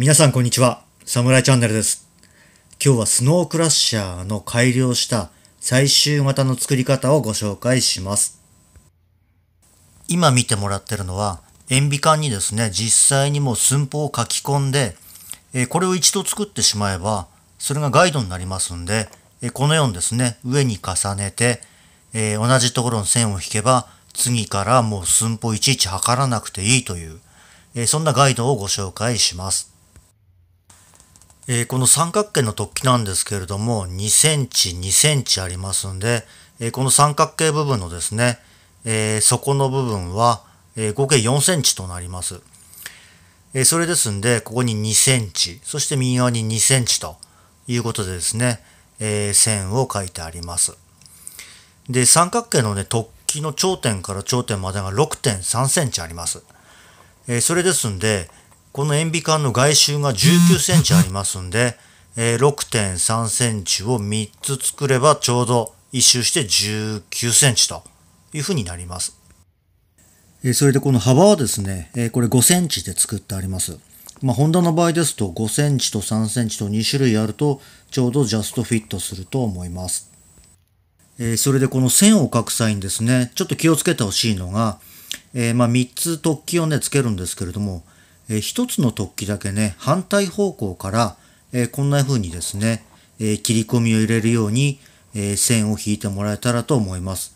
皆さんこんにちは。サムライチャンネルです。今日はスノークラッシャーの改良した最終型の作り方をご紹介します。今見てもらってるのは塩ビ管にですね、実際にもう寸法を書き込んで、えこれを一度作ってしまえば、それがガイドになりますんで、えこのようにですね、上に重ねて、え同じところの線を引けば、次からもう寸法いちいち測らなくていいという、えそんなガイドをご紹介します。えー、この三角形の突起なんですけれども、2センチ、2センチありますんで、えー、この三角形部分のですね、えー、底の部分は、え合計4センチとなります。えそれですんで、ここに2センチ、そして右側に2センチということでですね、え線を書いてあります。で、三角形のね、突起の頂点から頂点までが6.3センチあります。えそれですんで、この塩ビ管の外周が19センチありますんで、え6.3センチを3つ作ればちょうど1周して19センチというふうになります。えそれでこの幅はですね、えこれ5センチで作ってあります。まあ、ホンダの場合ですと5センチと3センチと2種類あるとちょうどジャストフィットすると思います。えー、それでこの線を書く際にですね、ちょっと気をつけてほしいのが、えー、まあ3つ突起をね、つけるんですけれども、え一つの突起だけね、反対方向から、えこんな風にですね、え切り込みを入れるように、え線を引いてもらえたらと思います。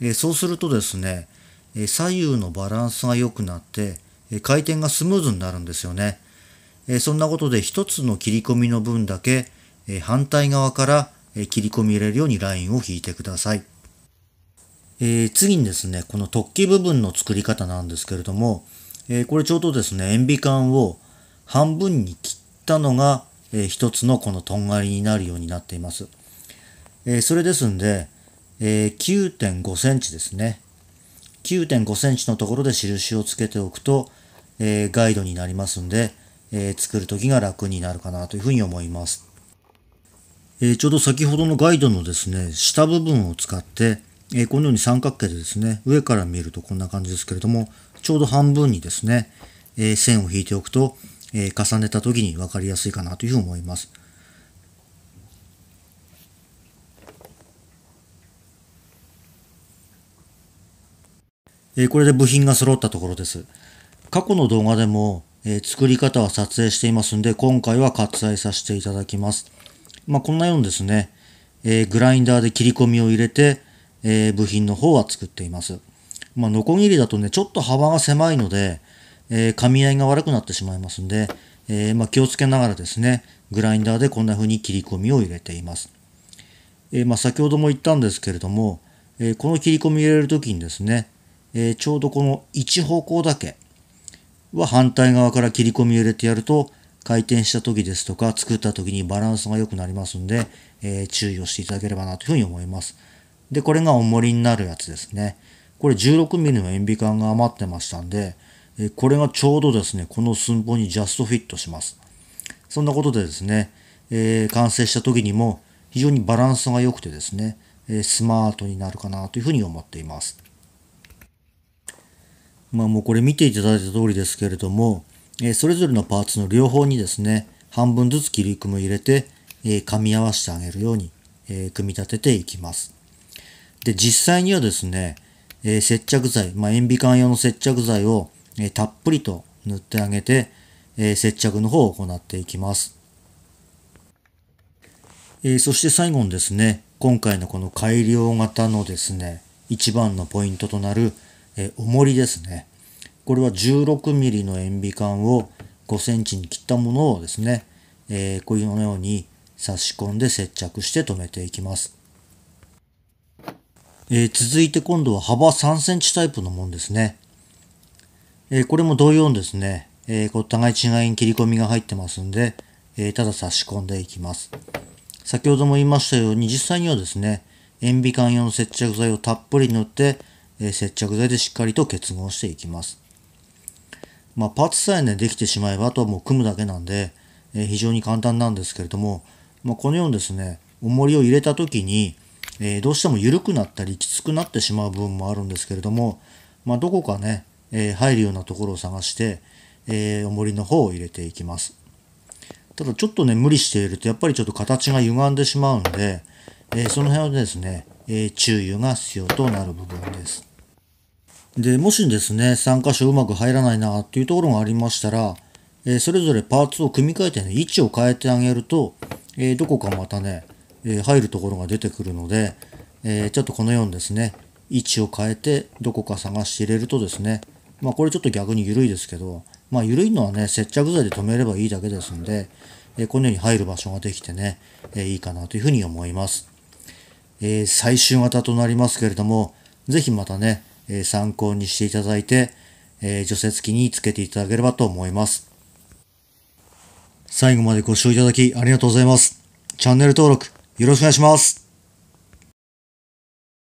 えそうするとですね、え左右のバランスが良くなって、え回転がスムーズになるんですよね。えそんなことで一つの切り込みの分だけ、え反対側から、え切り込み入れるようにラインを引いてください。え次にですね、この突起部分の作り方なんですけれども、えー、これちょうどですね、塩ビ管を半分に切ったのが、えー、一つのこのとんがりになるようになっています。えー、それですんで、え9.5センチですね。9.5センチのところで印をつけておくと、えガイドになりますんで、え作るときが楽になるかなというふうに思います。えちょうど先ほどのガイドのですね、下部分を使って、えこのように三角形でですね、上から見るとこんな感じですけれども、ちょうど半分にですね、え線を引いておくと、え重ねた時に分かりやすいかなというふうに思います。えこれで部品が揃ったところです。過去の動画でも、え作り方は撮影していますんで、今回は割愛させていただきます。まあ、こんなようにですね、えグラインダーで切り込みを入れて、えー、部品の方は作っています。まあ、ノコギリだとね、ちょっと幅が狭いので、えー、噛み合いが悪くなってしまいますんで、えー、まあ、気をつけながらですね、グラインダーでこんな風に切り込みを入れています。えまあ、先ほども言ったんですけれども、えこの切り込み入れる時にですね、えちょうどこの1方向だけは反対側から切り込み入れてやると、回転した時ですとか作った時にバランスが良くなりますんで、えー、注意をしていただければなというふうに思います。で、これが重りになるやつですね。これ 16mm の塩ビ管が余ってましたんで、これがちょうどですね、この寸法にジャストフィットします。そんなことでですね、えー、完成した時にも非常にバランスが良くてですね、えスマートになるかなというふうに思っています。まあもうこれ見ていただいた通りですけれども、えそれぞれのパーツの両方にですね、半分ずつ切り込みを入れて、え噛み合わせてあげるように、え組み立てていきます。で、実際にはですね、えー、接着剤、まあ、塩ビ管用の接着剤を、えー、たっぷりと塗ってあげて、えー、接着の方を行っていきます。えそして最後にですね、今回のこの改良型のですね、一番のポイントとなる、え重りですね。これは1 6ミリの塩ビ管を5ンチに切ったものをですね、えこのように差し込んで接着して留めていきます。えー、続いて今度は幅3センチタイプのものですね。えー、これも同様にですね、えー、こう互い違いに切り込みが入ってますんで、えただ差し込んでいきます。先ほども言いましたように、実際にはですね、塩ビ管用の接着剤をたっぷり塗って、え接着剤でしっかりと結合していきます。まあ、パーツさえね、できてしまえば、あとはもう組むだけなんで、え非常に簡単なんですけれども、まあ、このようにですね、重りを入れた時に、えー、どうしても緩くなったりきつくなってしまう部分もあるんですけれども、まあ、どこかね、えー、入るようなところを探して、えー、重りの方を入れていきます。ただちょっとね、無理しているとやっぱりちょっと形が歪んでしまうんで、えー、その辺はですね、えー、注意が必要となる部分です。で、もしですね、3箇所うまく入らないなっていうところがありましたら、えー、それぞれパーツを組み替えてね、位置を変えてあげると、えどこかまたね、え入るところが出てくるので、えちょっとこのようにですね、位置を変えてどこか探して入れるとですね、まあこれちょっと逆に緩いですけど、まあ緩いのはね、接着剤で止めればいいだけですんで、えこのように入る場所ができてね、えいいかなというふうに思います。え最終型となりますけれども、ぜひまたね、え参考にしていただいて、え除雪機につけていただければと思います。最後までご視聴いただきありがとうございます。チャンネル登録、よろしくお願いします。